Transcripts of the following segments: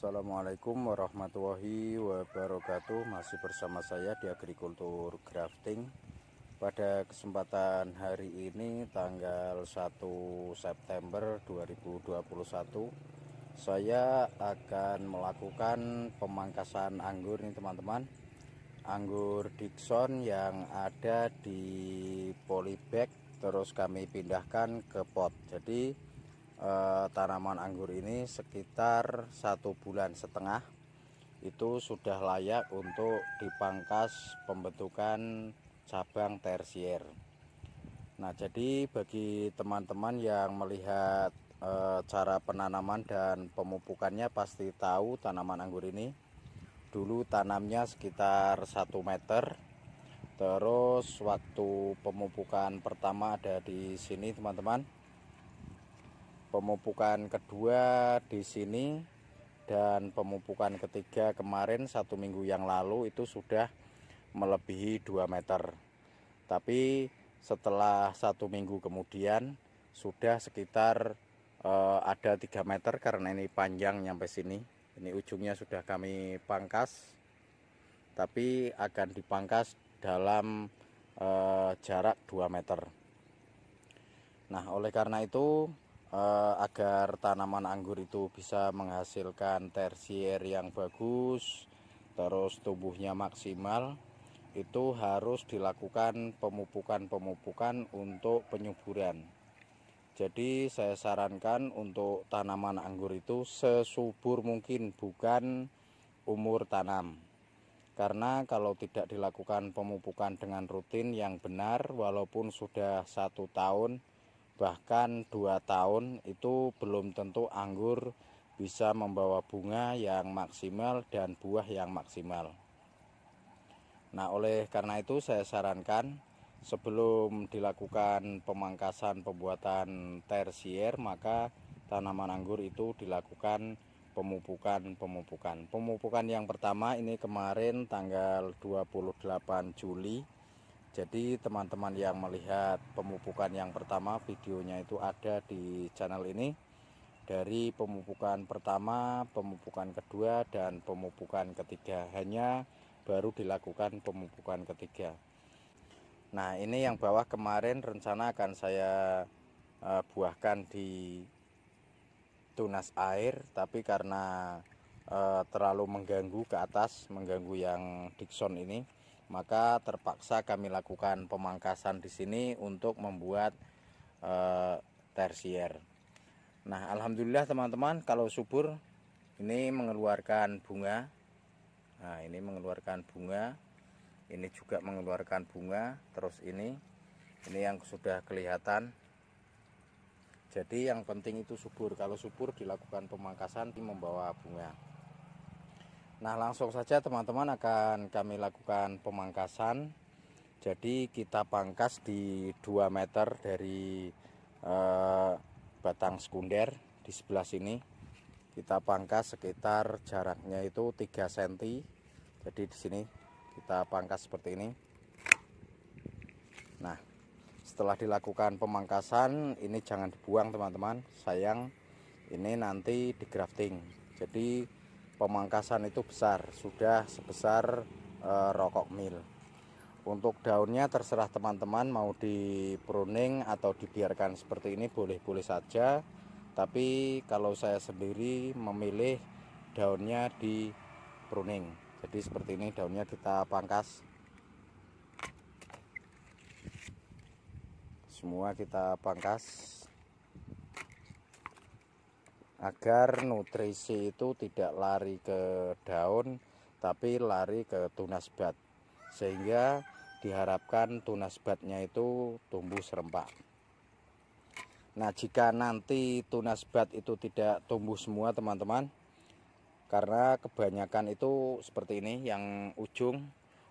Assalamualaikum warahmatullahi wabarakatuh Masih bersama saya di Agrikultur Grafting Pada kesempatan hari ini tanggal 1 September 2021 Saya akan melakukan pemangkasan anggur nih teman-teman Anggur Dixon yang ada di polybag Terus kami pindahkan ke pot Jadi Eh, tanaman anggur ini sekitar satu bulan setengah itu sudah layak untuk dipangkas pembentukan cabang tersier. Nah, jadi bagi teman-teman yang melihat e, cara penanaman dan pemupukannya pasti tahu tanaman anggur ini dulu tanamnya sekitar satu meter. Terus waktu pemupukan pertama ada di sini, teman-teman pemupukan kedua di sini dan pemupukan ketiga kemarin satu minggu yang lalu itu sudah melebihi 2 meter tapi setelah satu minggu kemudian sudah sekitar eh, ada 3 meter karena ini panjang sampai sini ini ujungnya sudah kami pangkas tapi akan dipangkas dalam eh, jarak 2 meter nah oleh karena itu eh, agar tanaman anggur itu bisa menghasilkan tersier yang bagus terus tubuhnya maksimal itu harus dilakukan pemupukan-pemupukan untuk penyuburan jadi saya sarankan untuk tanaman anggur itu sesubur mungkin bukan umur tanam karena kalau tidak dilakukan pemupukan dengan rutin yang benar walaupun sudah satu tahun bahkan dua tahun itu belum tentu anggur bisa membawa bunga yang maksimal dan buah yang maksimal. Nah, oleh karena itu saya sarankan sebelum dilakukan pemangkasan pembuatan tersier maka tanaman anggur itu dilakukan pemupukan-pemupukan. Pemupukan yang pertama ini kemarin tanggal 28 Juli jadi teman-teman yang melihat pemupukan yang pertama videonya itu ada di channel ini dari pemupukan pertama, pemupukan kedua dan pemupukan ketiga hanya baru dilakukan pemupukan ketiga. Nah, ini yang bawah kemarin rencana akan saya uh, buahkan di tunas air tapi karena uh, terlalu mengganggu ke atas, mengganggu yang Dixon ini maka terpaksa kami lakukan pemangkasan di sini untuk membuat e, tersier. Nah, alhamdulillah teman-teman kalau subur ini mengeluarkan bunga. Nah, ini mengeluarkan bunga. Ini juga mengeluarkan bunga, terus ini ini yang sudah kelihatan. Jadi yang penting itu subur. Kalau subur dilakukan pemangkasan membawa bunga. Nah langsung saja teman-teman akan kami lakukan pemangkasan Jadi kita pangkas di 2 meter dari eh, batang sekunder di sebelah sini Kita pangkas sekitar jaraknya itu 3 cm Jadi di sini kita pangkas seperti ini Nah setelah dilakukan pemangkasan ini jangan dibuang teman-teman Sayang ini nanti di grafting Jadi pemangkasan itu besar, sudah sebesar e, rokok mil. Untuk daunnya terserah teman-teman mau di pruning atau dibiarkan seperti ini boleh-boleh saja. Tapi kalau saya sendiri memilih daunnya di pruning. Jadi seperti ini daunnya kita pangkas. Semua kita pangkas agar nutrisi itu tidak lari ke daun tapi lari ke tunas bat, sehingga diharapkan tunas batnya itu tumbuh serempak nah jika nanti tunas bat itu tidak tumbuh semua teman-teman karena kebanyakan itu seperti ini yang ujung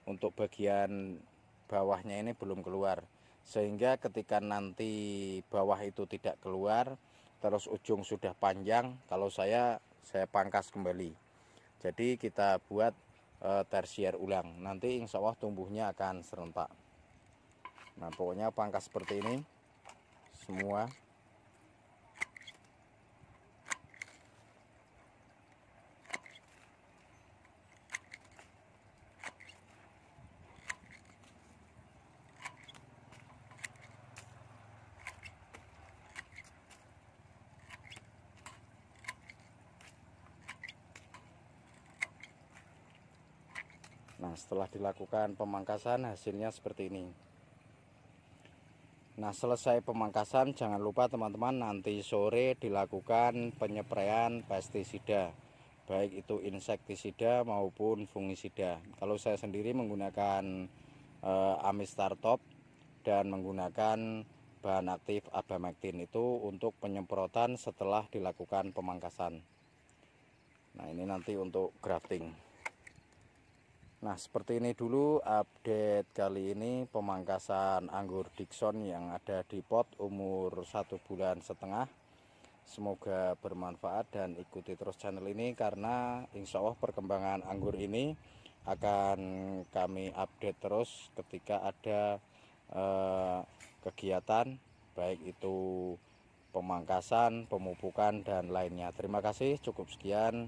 untuk bagian bawahnya ini belum keluar sehingga ketika nanti bawah itu tidak keluar terus ujung sudah panjang kalau saya saya pangkas kembali jadi kita buat e, tersier ulang nanti insya Allah tumbuhnya akan serentak nah pokoknya pangkas seperti ini semua Nah setelah dilakukan pemangkasan hasilnya seperti ini Nah selesai pemangkasan jangan lupa teman-teman nanti sore dilakukan penyepraian pestisida Baik itu insektisida maupun fungisida Kalau saya sendiri menggunakan e, eh, Amistar Top dan menggunakan bahan aktif abamectin itu untuk penyemprotan setelah dilakukan pemangkasan Nah ini nanti untuk grafting Nah seperti ini dulu update kali ini pemangkasan anggur Dixon yang ada di pot umur satu bulan setengah Semoga bermanfaat dan ikuti terus channel ini karena insya Allah perkembangan anggur ini akan kami update terus ketika ada eh, kegiatan baik itu pemangkasan, pemupukan dan lainnya Terima kasih cukup sekian